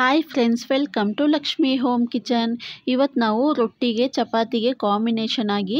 hi friends welcome to Lakshmi home kitchen ಇವತ್ತು ನಾವು ರೊಟ್ಟಿಗೆ ಚಪಾತಿಗೆ ಕಾಂಬಿನೇಷನ್ ಆಗಿ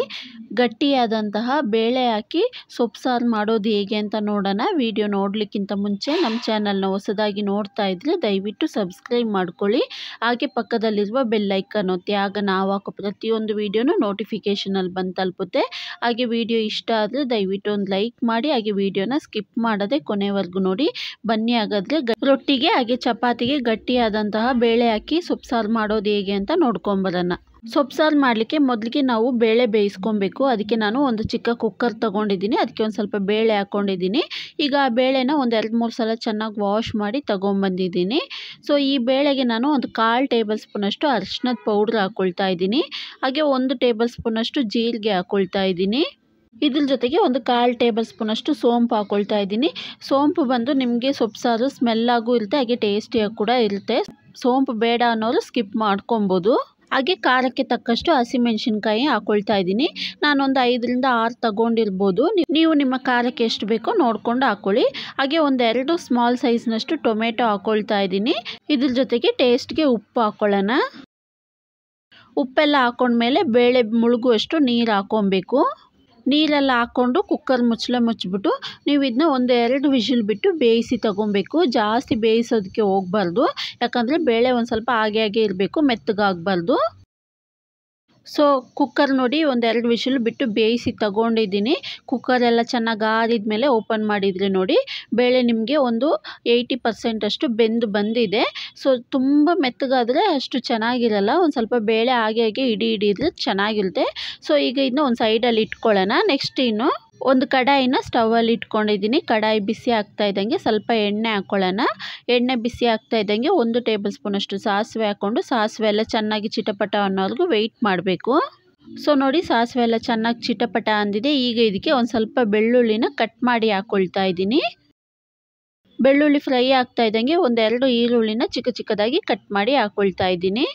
ಗಟ್ಟಿಯಾದಂತಹ ಬೇಳೆ ಹಾಕಿ ಸೊಪ್ಪು ಮಾಡೋದು ಹೇಗೆ ಅಂತ ನೋಡೋಣ ವಿಡಿಯೋ ನೋಡಲಿಕ್ಕಿಂತ ಮುಂಚೆ ನಮ್ಮ ಚಾನಲ್ನ ಹೊಸದಾಗಿ ನೋಡ್ತಾ ಇದ್ದರೆ ದಯವಿಟ್ಟು ಸಬ್ಸ್ಕ್ರೈಬ್ ಮಾಡ್ಕೊಳ್ಳಿ ಹಾಗೆ ಪಕ್ಕದಲ್ಲಿರುವ ಬೆಲ್ಲೈಕನ್ ಒತ್ತಿ ಆಗ ನಾವು ಹಾಕೋ ಪ್ರತಿಯೊಂದು ವೀಡಿಯೋನು ನೋಟಿಫಿಕೇಷನಲ್ಲಿ ಬಂದು ತಲುಪುತ್ತೆ ಹಾಗೆ ವಿಡಿಯೋ ಇಷ್ಟ ಆದರೆ ದಯವಿಟ್ಟು ಒಂದು ಲೈಕ್ ಮಾಡಿ ಹಾಗೆ ವಿಡಿಯೋನ ಸ್ಕಿಪ್ ಮಾಡದೆ ಕೊನೆವರೆಗೂ ನೋಡಿ ಬನ್ನಿ ಹಾಗಾದರೆ ರೊಟ್ಟಿಗೆ ಹಾಗೆ ಚಪಾತಿಗೆ ಗಟ್ಟಿಯಾದ ಆದಂತಹ ಬೇಳೆ ಹಾಕಿ ಸೊಪ್ಪು ಸಾರು ಮಾಡೋದು ಹೇಗೆ ಅಂತ ನೋಡ್ಕೊಂಬರೋಣ ಸೊಪ್ಪು ಸಾರು ಮಾಡಲಿಕ್ಕೆ ಮೊದಲಿಗೆ ನಾವು ಬೇಳೆ ಬೇಯಿಸ್ಕೊಬೇಕು ಅದಕ್ಕೆ ನಾನು ಒಂದು ಚಿಕ್ಕ ಕುಕ್ಕರ್ ತೊಗೊಂಡಿದ್ದೀನಿ ಅದಕ್ಕೆ ಒಂದು ಸ್ವಲ್ಪ ಬೇಳೆ ಹಾಕ್ಕೊಂಡಿದ್ದೀನಿ ಈಗ ಆ ಬೇಳೆನ ಒಂದು ಎರಡು ಮೂರು ಸಲ ಚೆನ್ನಾಗಿ ವಾಶ್ ಮಾಡಿ ತೊಗೊಂಬಂದಿದ್ದೀನಿ ಸೊ ಈ ಬೇಳೆಗೆ ನಾನು ಒಂದು ಕಾಲು ಟೇಬಲ್ ಸ್ಪೂನಷ್ಟು ಅರಿಶಿನದ ಪೌಡ್ರ್ ಹಾಕ್ಕೊಳ್ತಾ ಇದ್ದೀನಿ ಹಾಗೆ ಒಂದು ಟೇಬಲ್ ಸ್ಪೂನಷ್ಟು ಜೀರಿಗೆ ಹಾಕ್ಕೊಳ್ತಾ ಇದ್ದೀನಿ ಇದ್ರ ಜೊತೆಗೆ ಒಂದು ಕಾಲು ಟೇಬಲ್ ಸ್ಪೂನಷ್ಟು ಸೋಂಪು ಹಾಕ್ಕೊಳ್ತಾ ಇದ್ದೀನಿ ಸೋಂಪು ಬಂದು ನಿಮಗೆ ಸೊಪ್ಪು ಸ್ಮೆಲ್ಲಾಗೂ ಇರುತ್ತೆ ಹಾಗೆ ಟೇಸ್ಟಿಯಾಗಿ ಕೂಡ ಇರುತ್ತೆ ಸೋಂಪು ಬೇಡ ಅನ್ನೋರು ಸ್ಕಿಪ್ ಮಾಡ್ಕೊಬೋದು ಹಾಗೆ ಖಾರಕ್ಕೆ ತಕ್ಕಷ್ಟು ಹಸಿಮೆಣಸಿನ್ಕಾಯಿ ಹಾಕೊಳ್ತಾ ಇದ್ದೀನಿ ನಾನೊಂದು ಐದರಿಂದ ಆರು ತಗೊಂಡಿರ್ಬೋದು ನೀವು ನಿಮ್ಮ ಖಾರಕ್ಕೆ ಎಷ್ಟು ಬೇಕೋ ನೋಡ್ಕೊಂಡು ಹಾಕ್ಕೊಳ್ಳಿ ಹಾಗೆ ಒಂದೆರಡು ಸ್ಮಾಲ್ ಸೈಜ್ನಷ್ಟು ಟೊಮೆಟೊ ಹಾಕ್ಕೊಳ್ತಾ ಇದ್ದೀನಿ ಇದ್ರ ಜೊತೆಗೆ ಟೇಸ್ಟ್ಗೆ ಉಪ್ಪು ಹಾಕ್ಕೊಳ್ಳೋಣ ಉಪ್ಪೆಲ್ಲ ಹಾಕೊಂಡ್ಮೇಲೆ ಬೇಳೆ ಮುಳುಗುವಷ್ಟು ನೀರು ಹಾಕ್ಕೊಬೇಕು ನೀರೆಲ್ಲ ಹಾಕ್ಕೊಂಡು ಕುಕ್ಕರ್ ಮುಚ್ಚಳ ಮುಚ್ಚಿಬಿಟ್ಟು ನೀವು ಇದನ್ನ ಒಂದು ಎರಡು ಬಿಟ್ಟು ಬೇಯಿಸಿ ತಗೊಬೇಕು ಜಾಸ್ತಿ ಬೇಯಿಸೋದಕ್ಕೆ ಹೋಗ್ಬಾರ್ದು ಯಾಕಂದರೆ ಬೇಳೆ ಒಂದು ಸ್ವಲ್ಪ ಹಾಗೆ ಹಾಗೆ ಇರಬೇಕು ಮೆತ್ತಗಾಗಬಾರ್ದು ಸೊ ಕುಕ್ಕರ್ ನೋಡಿ ಒಂದೆರಡು ವಿಷಲ್ ಬಿಟ್ಟು ಬೇಯಿಸಿ ತಗೊಂಡಿದ್ದೀನಿ ಕುಕ್ಕರೆಲ್ಲ ಚೆನ್ನಾಗಿ ಆರಿದ ಮೇಲೆ ಓಪನ್ ಮಾಡಿದರೆ ನೋಡಿ ಬೇಳೆ ನಿಮಗೆ ಒಂದು ಏಯ್ಟಿ ಪರ್ಸೆಂಟಷ್ಟು ಬೆಂದು ಬಂದಿದೆ ಸೊ ತುಂಬ ಮೆತ್ತಗಾದರೆ ಅಷ್ಟು ಚೆನ್ನಾಗಿರಲ್ಲ ಒಂದು ಸ್ವಲ್ಪ ಬೇಳೆ ಹಾಗೆ ಹಾಗೆ ಇಡಿ ಹಿಡಿದ್ರೆ ಚೆನ್ನಾಗಿರುತ್ತೆ ಸೊ ಈಗ ಇದನ್ನ ಒಂದು ಸೈಡಲ್ಲಿ ಇಟ್ಕೊಳ್ಳೋಣ ನೆಕ್ಸ್ಟ್ ಇನ್ನು ಒಂದು ಕಡಾಯಿನ ಸ್ಟವಲ್ಲಿ ಇಟ್ಕೊಂಡಿದ್ದೀನಿ ಕಡಾಯಿ ಬಿಸಿ ಆಗ್ತಾ ಇದ್ದಂಗೆ ಸ್ವಲ್ಪ ಎಣ್ಣೆ ಹಾಕ್ಕೊಳ್ಳೋಣ ಎಣ್ಣೆ ಬಿಸಿ ಆಗ್ತಾ ಇದ್ದಂಗೆ ಒಂದು ಟೇಬಲ್ ಸ್ಪೂನಷ್ಟು ಸಾಸಿವೆ ಹಾಕ್ಕೊಂಡು ಸಾಸಿವೆ ಎಲ್ಲ ಚೆನ್ನಾಗಿ ಚಿಟಪಟ ಅನ್ನೋರ್ಗು ವೆಯ್ಟ್ ಮಾಡಬೇಕು ಸೊ ನೋಡಿ ಸಾಸಿವೆ ಎಲ್ಲ ಚೆನ್ನಾಗಿ ಚಿಟಪಟ ಅಂದಿದೆ ಈಗ ಇದಕ್ಕೆ ಒಂದು ಸ್ವಲ್ಪ ಬೆಳ್ಳುಳ್ಳಿನ ಕಟ್ ಮಾಡಿ ಹಾಕ್ಕೊಳ್ತಾ ಇದ್ದೀನಿ ಬೆಳ್ಳುಳ್ಳಿ ಫ್ರೈ ಆಗ್ತಾ ಇದ್ದಂಗೆ ಒಂದೆರಡು ಈರುಳ್ಳಿನ ಚಿಕ್ಕ ಚಿಕ್ಕದಾಗಿ ಕಟ್ ಮಾಡಿ ಹಾಕ್ಕೊಳ್ತಾ ಇದ್ದೀನಿ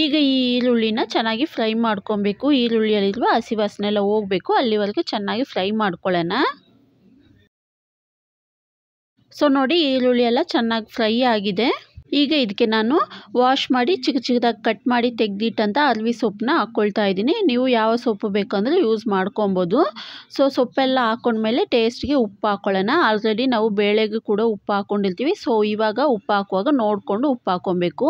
ಈಗ ಈ ಈರುಳ್ಳಿನ ಚೆನ್ನಾಗಿ ಫ್ರೈ ಮಾಡ್ಕೊಬೇಕು ಈರುಳ್ಳಿಯಲ್ಲಿರುವ ಹಸಿ ವಾಸನೆ ಎಲ್ಲ ಹೋಗಬೇಕು ಅಲ್ಲಿವರೆಗೂ ಚೆನ್ನಾಗಿ ಫ್ರೈ ಮಾಡ್ಕೊಳ್ಳೋಣ ಸೊ ನೋಡಿ ಈರುಳ್ಳಿ ಎಲ್ಲ ಚೆನ್ನಾಗಿ ಫ್ರೈ ಆಗಿದೆ ಈಗ ಇದಕ್ಕೆ ನಾನು ವಾಶ್ ಮಾಡಿ ಚಿಕ್ಕ ಚಿಕ್ಕದಾಗಿ ಕಟ್ ಮಾಡಿ ತೆಗೆದಿಟ್ಟಂಥ ಅಲ್ವಿ ಸೊಪ್ಪನ್ನ ಹಾಕ್ಕೊಳ್ತಾ ಇದ್ದೀನಿ ನೀವು ಯಾವ ಸೊಪ್ಪು ಬೇಕಂದರೆ ಯೂಸ್ ಮಾಡ್ಕೊಬೋದು ಸೊ ಸೊಪ್ಪೆಲ್ಲ ಹಾಕೊಂಡ್ಮೇಲೆ ಟೇಸ್ಟ್ಗೆ ಉಪ್ಪು ಹಾಕ್ಕೊಳ್ಳೋಣ ಆಲ್ರೆಡಿ ನಾವು ಬೇಳೆಗೆ ಕೂಡ ಉಪ್ಪು ಹಾಕ್ಕೊಂಡಿರ್ತೀವಿ ಸೊ ಇವಾಗ ಉಪ್ಪು ಹಾಕುವಾಗ ನೋಡಿಕೊಂಡು ಉಪ್ಪು ಹಾಕ್ಕೊಬೇಕು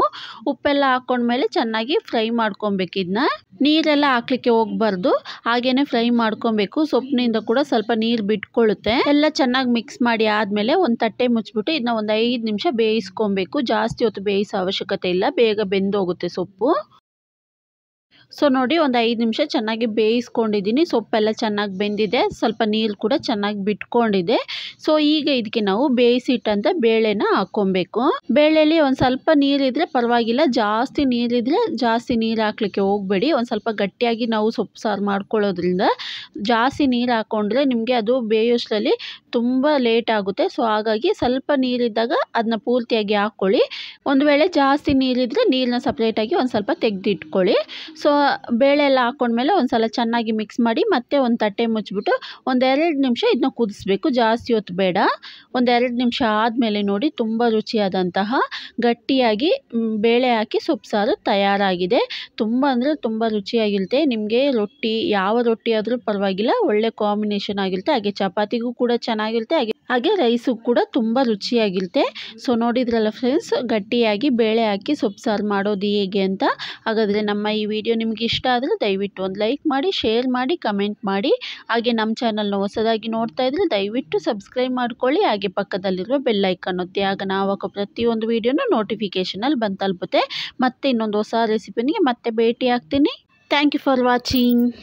ಉಪ್ಪೆಲ್ಲ ಹಾಕ್ಕೊಂಡ್ಮೇಲೆ ಚೆನ್ನಾಗಿ ಫ್ರೈ ಮಾಡ್ಕೊಬೇಕು ಇದನ್ನ ನೀರೆಲ್ಲ ಹಾಕ್ಲಿಕ್ಕೆ ಹೋಗ್ಬಾರ್ದು ಹಾಗೇನೆ ಫ್ರೈ ಮಾಡ್ಕೊಬೇಕು ಸೊಪ್ಪಿನಿಂದ ಕೂಡ ಸ್ವಲ್ಪ ನೀರು ಬಿಟ್ಕೊಳ್ಳುತ್ತೆ ಎಲ್ಲ ಚೆನ್ನಾಗಿ ಮಿಕ್ಸ್ ಮಾಡಿ ಆದಮೇಲೆ ಒಂದು ತಟ್ಟೆ ಮುಚ್ಚಿಬಿಟ್ಟು ಇದನ್ನ ಒಂದು ಐದು ನಿಮಿಷ ಬೇಯಿಸ್ಕೊಬೇಕು ಜಾಸ್ತಿ ಜಾಸ್ತಿ ಹೊತ್ತು ಬೇಯಿಸೋ ಅವಶ್ಯಕತೆ ಇಲ್ಲ ಬೇಗ ಬೆಂದೋಗುತ್ತೆ ಸೊಪ್ಪು ಸೊ ನೋಡಿ ಒಂದು ಐದು ನಿಮಿಷ ಚೆನ್ನಾಗಿ ಬೇಯಿಸ್ಕೊಂಡಿದ್ದೀನಿ ಸೊಪ್ಪೆಲ್ಲ ಚೆನ್ನಾಗಿ ಬೆಂದಿದೆ ಸ್ವಲ್ಪ ನೀರು ಕೂಡ ಚೆನ್ನಾಗಿ ಬಿಟ್ಕೊಂಡಿದೆ ಸೊ ಈಗ ಇದಕ್ಕೆ ನಾವು ಬೇಯಿಸಿಟ್ಟಂಥ ಬೇಳೆನ ಹಾಕ್ಕೊಬೇಕು ಬೇಳೆಯಲ್ಲಿ ಒಂದು ಸ್ವಲ್ಪ ನೀರಿದ್ರೆ ಪರವಾಗಿಲ್ಲ ಜಾಸ್ತಿ ನೀರಿದ್ರೆ ಜಾಸ್ತಿ ನೀರು ಹಾಕ್ಲಿಕ್ಕೆ ಹೋಗಬೇಡಿ ಒಂದು ಸ್ವಲ್ಪ ಗಟ್ಟಿಯಾಗಿ ನಾವು ಸೊಪ್ಪು ಸಾರು ಮಾಡ್ಕೊಳ್ಳೋದ್ರಿಂದ ಜಾಸ್ತಿ ನೀರು ಹಾಕ್ಕೊಂಡ್ರೆ ನಿಮಗೆ ಅದು ಬೇಯೋಷ್ಟರಲ್ಲಿ ತುಂಬ ಲೇಟ್ ಆಗುತ್ತೆ ಸೊ ಹಾಗಾಗಿ ಸ್ವಲ್ಪ ನೀರಿದ್ದಾಗ ಅದನ್ನ ಪೂರ್ತಿಯಾಗಿ ಹಾಕ್ಕೊಳ್ಳಿ ಒಂದು ವೇಳೆ ಜಾಸ್ತಿ ನೀರಿದ್ರೆ ನೀರನ್ನ ಸಪ್ರೇಟಾಗಿ ಒಂದು ಸ್ವಲ್ಪ ತೆಗೆದಿಟ್ಕೊಳ್ಳಿ ಸೊ ಬೇಳೆ ಎಲ್ಲ ಹಾಕ್ಕೊಂಡ್ಮೇಲೆ ಒಂದು ಸಲ ಚೆನ್ನಾಗಿ ಮಿಕ್ಸ್ ಮಾಡಿ ಮತ್ತೆ ಒಂದು ತಟ್ಟೆ ಮುಚ್ಚಿಬಿಟ್ಟು ಒಂದೆರಡು ನಿಮಿಷ ಇದನ್ನ ಕುದಿಸ್ಬೇಕು ಜಾಸ್ತಿ ಹೊತ್ತು ಬೇಡ ಒಂದೆರಡು ನಿಮಿಷ ಆದಮೇಲೆ ನೋಡಿ ತುಂಬ ರುಚಿಯಾದಂತಹ ಗಟ್ಟಿಯಾಗಿ ಬೇಳೆ ಹಾಕಿ ಸೊಪ್ಪು ಸಾರು ತಯಾರಾಗಿದೆ ತುಂಬ ಅಂದರೆ ತುಂಬ ರುಚಿಯಾಗಿರುತ್ತೆ ನಿಮಗೆ ರೊಟ್ಟಿ ಯಾವ ರೊಟ್ಟಿ ಆದರೂ ಪರವಾಗಿಲ್ಲ ಒಳ್ಳೆ ಕಾಂಬಿನೇಷನ್ ಆಗಿರುತ್ತೆ ಹಾಗೆ ಚಪಾತಿಗೂ ಕೂಡ ಚೆನ್ನಾಗಿರುತ್ತೆ ಹಾಗೆ ಹಾಗೆ ರೈಸು ಕೂಡ ತುಂಬ ರುಚಿಯಾಗಿರುತ್ತೆ ಸೊ ನೋಡಿದ್ರಲ್ಲ ಫ್ರೆಂಡ್ಸ್ ಗಟ್ಟಿಯಾಗಿ ಬೇಳೆ ಹಾಕಿ ಸೊಪ್ಪು ಸಾರು ಮಾಡೋದು ಹೇಗೆ ಅಂತ ಹಾಗಾದರೆ ನಮ್ಮ ಈ ವಿಡಿಯೋ ನಿಮ್ಗೆ ನಿಮ್ಗೆ ಇಷ್ಟ ಆದರೆ ದಯವಿಟ್ಟು ಒಂದು ಲೈಕ್ ಮಾಡಿ ಶೇರ್ ಮಾಡಿ ಕಮೆಂಟ್ ಮಾಡಿ ಹಾಗೆ ನಮ್ಮ ಚಾನಲ್ನ ಹೊಸದಾಗಿ ನೋಡ್ತಾ ಇದ್ರೆ ದಯವಿಟ್ಟು ಸಬ್ಸ್ಕ್ರೈಬ್ ಮಾಡ್ಕೊಳ್ಳಿ ಹಾಗೆ ಪಕ್ಕದಲ್ಲಿರುವ ಬೆಲ್ಲೈಕನ್ ಒತ್ತಿ ಆಗ ನಾವು ಹಾಕೋ ಪ್ರತಿಯೊಂದು ವೀಡಿಯೋನೂ ನೋಟಿಫಿಕೇಷನಲ್ಲಿ ಬಂದು ತಲುಪುತ್ತೆ ಮತ್ತೆ ಇನ್ನೊಂದು ಹೊಸ ರೆಸಿಪಿನಿಗೆ ಮತ್ತೆ ಭೇಟಿ ಆಗ್ತೀನಿ ಥ್ಯಾಂಕ್ ಯು ಫಾರ್ ವಾಚಿಂಗ್